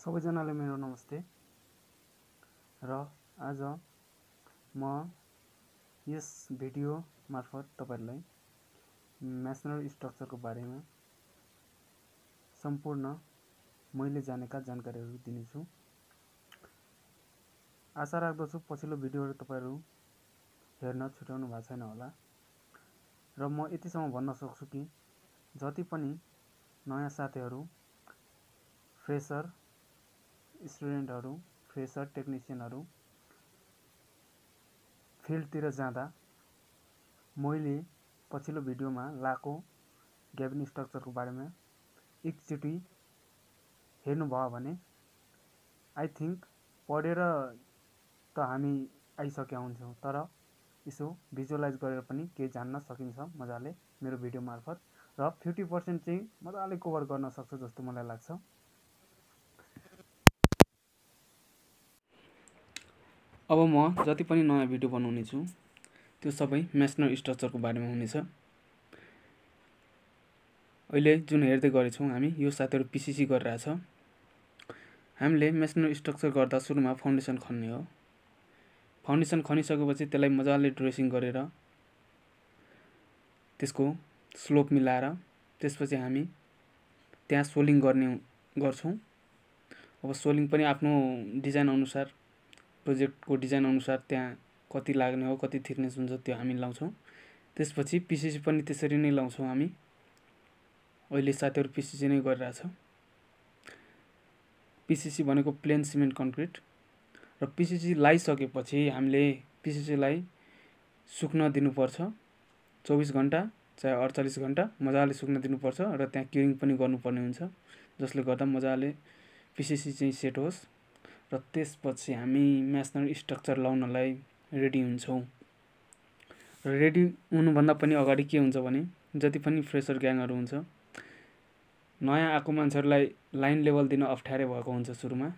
सबैजनालाई मेरो नमस्ते र आज म यस भिडियो मार्फत तपाईँहरूलाई म्यासनल स्ट्रक्चरको बारेमा सम्पूर्ण मैले जानेका जानकारीहरू दिनेछु आशा राख्दछु पछिल्लो भिडियोहरू तपाईँहरू हेर्न छुट्याउनु भएको छैन होला र म यतिसम्म भन्न सक्छु कि जति पनि नयाँ साथीहरू फ्रेसर स्टुडेन्टहरू फ्रेसर टेक्निसियनहरू फिल्डतिर जाँदा मैले पछिल्लो भिडियोमा लाको ग्याबिन स्ट्रक्चरको बारेमा एकचोटि हेर्नुभयो भने आई थिङ्क पढेर त हामी आइसकेका हुन्छौँ तर यसो भिजुअलाइज गरेर पनि केही जान्न सकिन्छ मजाले मेरो भिडियो मार्फत र फिफ्टी पर्सेन्ट चाहिँ मजाले कभर गर्न सक्छ जस्तो मलाई लाग्छ अब म जति पनि नयाँ भिडियो बनाउने छु त्यो सबै मेसनल स्ट्रक्चरको बारेमा हुनेछ अहिले जुन हेर्दै गरेछौँ हामी यो साथीहरू पिसिसी गरिरहेछ हामीले मेसनल स्ट्रक्चर गर्दा सुरुमा फाउन्डेसन खन्ने हो फाउन्डेसन खनिसकेपछि त्यसलाई मजाले ड्रेसिङ गरेर त्यसको स्लोप मिलाएर त्यसपछि हामी त्यहाँ सोलिङ गर्ने गर्छौँ अब सोलिङ पनि आफ्नो डिजाइन अनुसार प्रोजेक्टको डिजाइन अनुसार त्यहाँ कति लाग्ने हो कति थिक्नेस हुन्छ त्यो हामी लाउँछौँ त्यसपछि पिसिसी पनि त्यसरी नै लाउँछौँ हामी अहिले साथीहरू पिसिसी नै गरिरहेछ पिसिसी भनेको प्लेन सिमेन्ट कन्क्रिट र पिसिसी लगाइसकेपछि हामीले पिसिसीलाई सुक्न दिनुपर्छ चौबिस घन्टा चाहे अडचालिस घन्टा मजाले सुक्न दिनुपर्छ र त्यहाँ क्युरिङ पनि गर्नुपर्ने हुन्छ जसले गर्दा मजाले पिसिसी चाहिँ सेट होस् र त्यसपछि हामी म्यासनल स्ट्रक्चर लाउनलाई रेडी हुन्छौँ र रेडी हुनुभन्दा पनि अगाडि के हुन्छ भने जति पनि फ्रेसर ग्याङहरू हुन्छ नयाँ आएको मान्छेहरूलाई लाइन लेभल दिन अप्ठ्यारो भएको हुन्छ सुरुमा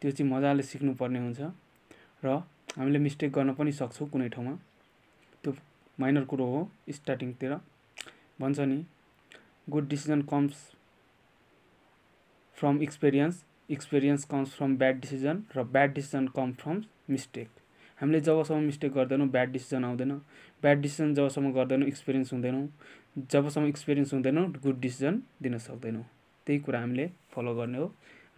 त्यो चाहिँ मजाले सिक्नुपर्ने हुन्छ र हामीले मिस्टेक गर्न पनि सक्छौँ कुनै ठाउँमा त्यो माइनर कुरो हो स्टार्टिङतिर भन्छ नि good decision comes from experience experience comes from bad decision र bad decision come from mistake हामीले जबसम्म मिस्टेक गर्दैनौँ ब्याड डिसिजन आउँदैन ब्याड डिसिजन जबसम्म गर्दैनौँ एक्सपिरियन्स हुँदैनौँ जबसम्म एक्सपिरियन्स हुँदैनौँ गुड डिसिजन दिन सक्दैनौँ त्यही कुरा हामीले फलो गर्ने हो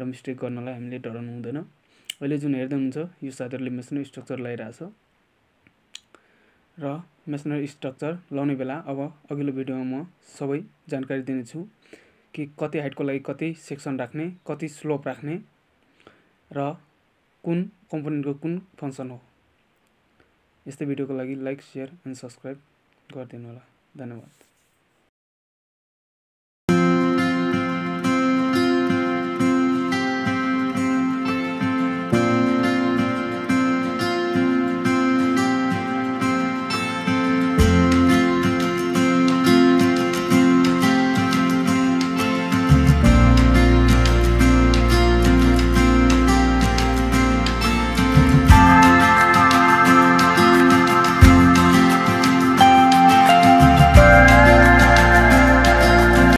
र मिस्टेक गर्नलाई हामीले डराउनु हुँदैन अहिले जुन हेर्दै हुनुहुन्छ यो साथीहरूले मेसनरी स्ट्रक्चर लगाइरहेछ र मेसनल स्ट्रक्चर लाउने बेला अब अघिल्लो भिडियोमा म सबै जानकारी दिनेछु कि कति हाइटको लागि कति सेक्सन राख्ने कति स्लोप राख्ने र कुन कम्पोनेन्टको कुन फङ्सन हो यस्तै भिडियोको लागि लाइक सेयर एन्ड सब्सक्राइब गरिदिनु होला धन्यवाद